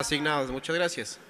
asignados. Muchas gracias.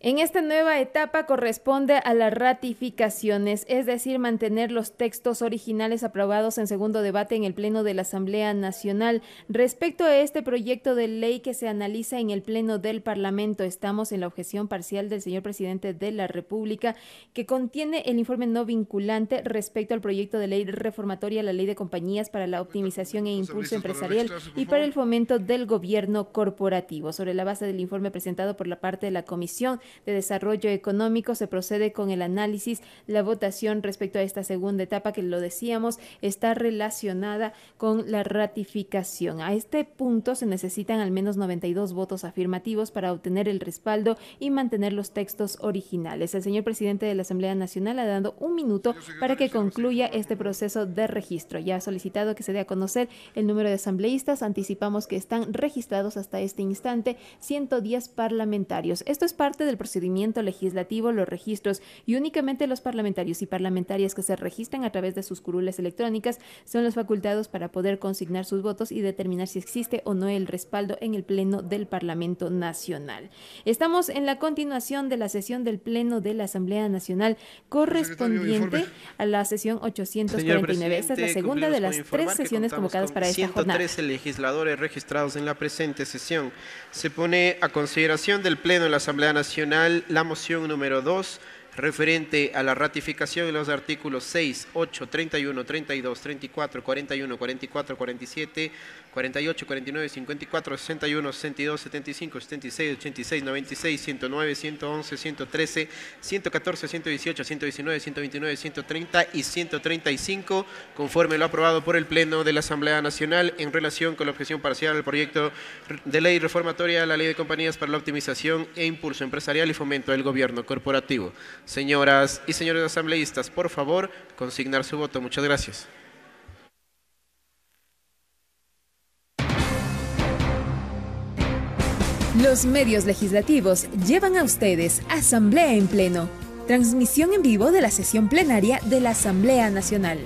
En esta nueva etapa corresponde a las ratificaciones, es decir, mantener los textos originales aprobados en segundo debate en el Pleno de la Asamblea Nacional. Respecto a este proyecto de ley que se analiza en el Pleno del Parlamento, estamos en la objeción parcial del señor presidente de la República, que contiene el informe no vinculante respecto al proyecto de ley reformatoria a la ley de compañías para la optimización e impulso empresarial y para el fomento del gobierno corporativo. Sobre la base del informe presentado por la parte de la Comisión, de Desarrollo Económico se procede con el análisis, la votación respecto a esta segunda etapa que lo decíamos está relacionada con la ratificación. A este punto se necesitan al menos 92 votos afirmativos para obtener el respaldo y mantener los textos originales. El señor presidente de la Asamblea Nacional ha dado un minuto para que concluya este proceso de registro. Ya ha solicitado que se dé a conocer el número de asambleístas. Anticipamos que están registrados hasta este instante 110 parlamentarios. Esto es parte del procedimiento legislativo, los registros y únicamente los parlamentarios y parlamentarias que se registran a través de sus curules electrónicas son los facultados para poder consignar sus votos y determinar si existe o no el respaldo en el Pleno del Parlamento Nacional. Estamos en la continuación de la sesión del Pleno de la Asamblea Nacional correspondiente a la sesión 849. Esta es la segunda de las tres sesiones convocadas para esta jornada. 113 legisladores registrados en la presente sesión. Se pone a consideración del Pleno de la Asamblea Nacional la moción número 2 referente a la ratificación de los artículos 6, 8, 31, 32, 34, 41, 44, 47, 48, 49, 54, 61, 62, 75, 76, 86, 96, 109, 111, 113, 114, 118, 119, 129, 130 y 135, conforme lo aprobado por el Pleno de la Asamblea Nacional en relación con la objeción parcial al proyecto de ley reformatoria a la Ley de Compañías para la Optimización e Impulso Empresarial y Fomento del Gobierno Corporativo. Señoras y señores asambleístas, por favor, consignar su voto. Muchas gracias. Los medios legislativos llevan a ustedes Asamblea en Pleno, transmisión en vivo de la sesión plenaria de la Asamblea Nacional.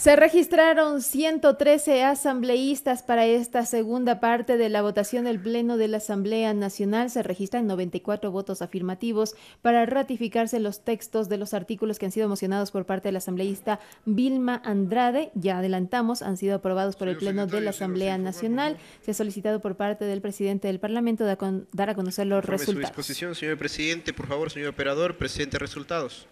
Se registraron 113 asambleístas para esta segunda parte de la votación del Pleno de la Asamblea Nacional. Se registran 94 votos afirmativos para ratificarse los textos de los artículos que han sido emocionados por parte del asambleísta Vilma Andrade. Ya adelantamos, han sido aprobados por el Pleno de la Asamblea Nacional. Se ha solicitado por parte del presidente del Parlamento dar a conocer los resultados. su disposición, señor presidente. Por favor, señor operador, presente resultados.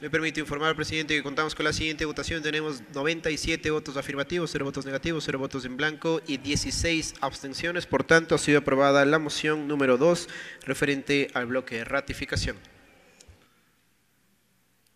Me permito informar al presidente que contamos con la siguiente votación. Tenemos 97 votos afirmativos, 0 votos negativos, 0 votos en blanco y 16 abstenciones. Por tanto, ha sido aprobada la moción número 2 referente al bloque de ratificación.